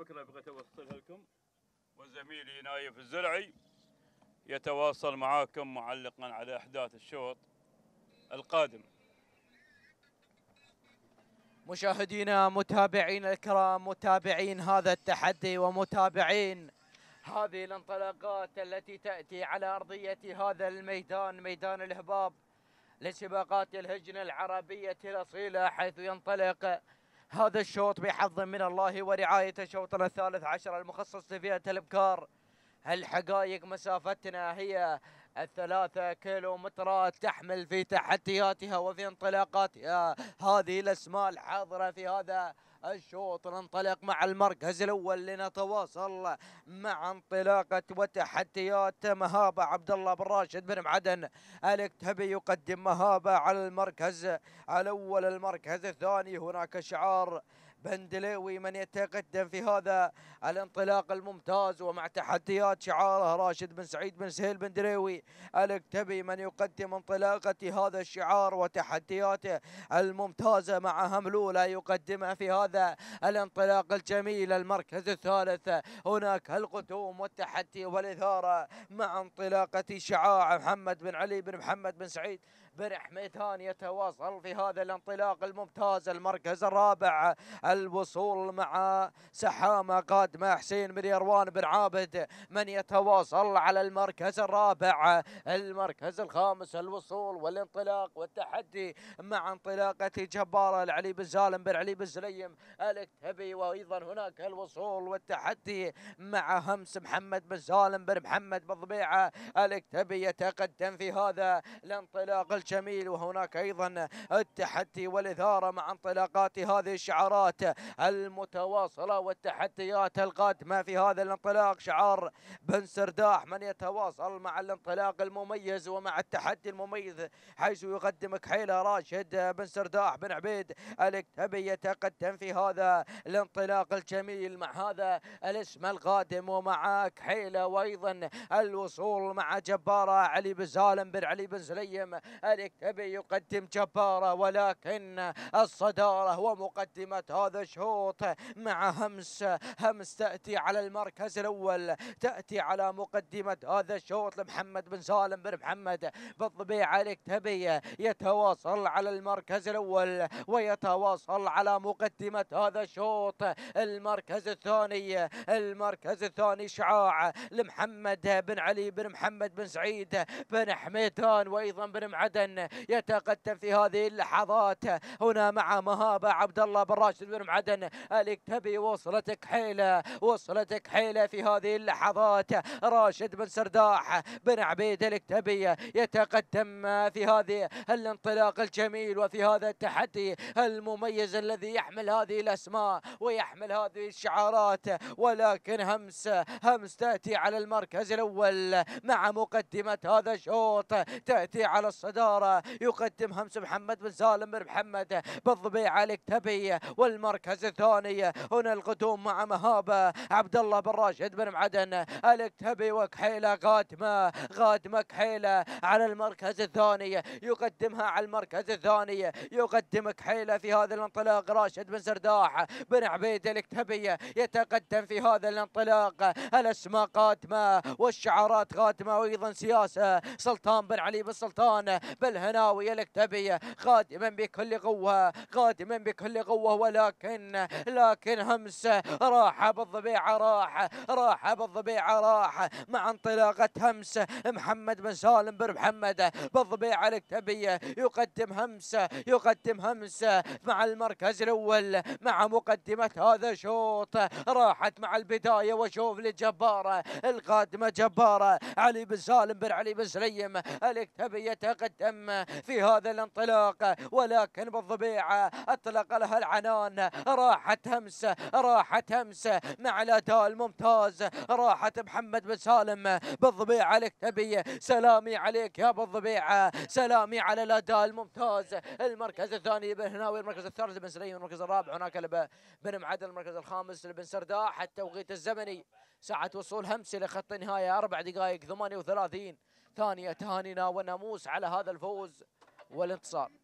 الفكرة بغيت أوصلها لكم وزميلي نايف الزرعي يتواصل معاكم معلقا على أحداث الشوط القادم مشاهدينا متابعين الكرام متابعين هذا التحدي ومتابعين هذه الانطلاقات التي تأتي على أرضية هذا الميدان ميدان الهباب لسباقات الهجنة العربية الأصيلة حيث ينطلق هذا الشوط بحظ من الله ورعاية شوطنا الثالث عشر المخصص لفئة الابكار الحقائق مسافتنا هي الثلاثة كيلومترات تحمل في تحدياتها وفي انطلاقاتها هذه الأسماء الحاضرة في هذا الشوط ننطلق مع المركز الاول لنتواصل مع انطلاقه وتحديات مهابه عبد الله بن راشد بن معدن الكتبي يقدم مهابه على المركز الاول المركز الثاني هناك شعار بندلاوي من يتقدم في هذا الانطلاق الممتاز ومع تحديات شعاره راشد بن سعيد بن سهيل بندلاوي الاكتبي من يقدم انطلاقة هذا الشعار وتحدياته الممتازة مع هملولة يقدمها في هذا الانطلاق الجميل المركز الثالث هناك القدوم والتحدي والإثارة مع انطلاقة شعاع محمد بن علي بن محمد بن سعيد بن حميدان يتواصل في هذا الانطلاق الممتاز المركز الرابع الوصول مع سحامة قادمة حسين بن يروان بن عابد من يتواصل على المركز الرابع المركز الخامس الوصول والانطلاق والتحدي مع انطلاقة جبارة العلي بن سالم بن علي بن سليم الكتبي وأيضا هناك الوصول والتحدي مع همس محمد بن سالم بن محمد بن ضبيعة الكتبي يتقدم في هذا الانطلاق الجميل وهناك أيضا التحدي والإثارة مع انطلاقات هذه الشعارات المتواصلة والتحديات القادمة في هذا الانطلاق شعار بن سرداح من يتواصل مع الانطلاق المميز ومع التحدي المميز حيث يقدم حيله راشد بن سرداح بن عبيد الكتبي يتقدم في هذا الانطلاق الجميل مع هذا الاسم القادم ومع حيله وأيضا الوصول مع جبارة علي بن سالم بن علي بن سليم الملك تبي يقدم جبارة ولكن الصدارة ومقدمة هذا الشوط مع همس همس تأتي على المركز الأول تأتي على مقدمة هذا الشوط لمحمد بن سالم بن محمد بالطبيعة عليك تبي يتواصل على المركز الأول ويتواصل على مقدمة هذا الشوط المركز الثاني المركز الثاني شعاع لمحمد بن علي بن محمد بن سعيد بن حميدان وأيضا بن معدن يتقدم في هذه اللحظات هنا مع مهابة عبد الله بن راشد بن معدن الكتبي وصلتك حيلة وصلتك حيلة في هذه اللحظات راشد بن سرداح بن عبيد الكتبي يتقدم في هذه الانطلاق الجميل وفي هذا التحدي المميز الذي يحمل هذه الأسماء ويحمل هذه الشعارات ولكن همس همس تأتي على المركز الأول مع مقدمة هذا الشوط تأتي على الصدارة الإدارة يقدم همس محمد بن سالم بن محمد بالضبيعة علي والمركز الثاني هنا القدوم مع مهابة عبد الله بن راشد بن معدن الكتبي وكحيلة قادمة قادمة كحيلة على المركز الثاني يقدمها على المركز الثاني يقدم كحيلة في هذا الانطلاق راشد بن سرداح بن عبيد الكتبي يتقدم في هذا الانطلاق الأسماء قادمة والشعارات قادمة وأيضا سياسة سلطان بن علي بن سلطان بالهناوي تبي قادما بكل قوة قادما بكل قوة ولكن لكن همس راح بالضبيعة راح راح بالضبيعة راح مع انطلاقة همس محمد بن سالم بن محمد بالضبيعة تبي يقدم همس يقدم همس مع المركز الأول مع مقدمة هذا الشوط راحت مع البداية وشوف للجباره القادمة جبارة علي بن سالم بن علي بن سليم الكتبية تقدم تم في هذا الانطلاق ولكن بالضبيعة أطلق لها العنان راحت همس راحت همس مع الأداء الممتاز راحت محمد بن سالم بالضبيعة لك تبي سلامي عليك يا بالضبيعة سلامي على الأداء الممتاز المركز الثاني بن هناوي المركز الثالث بن سليم المركز الرابع هناك بن معدل المركز الخامس لبن سرداح التوقيت الزمني ساعة وصول همسة لخط النهاية أربع دقائق 38 ثانية تهانينا وناموس على هذا الفوز والانتصار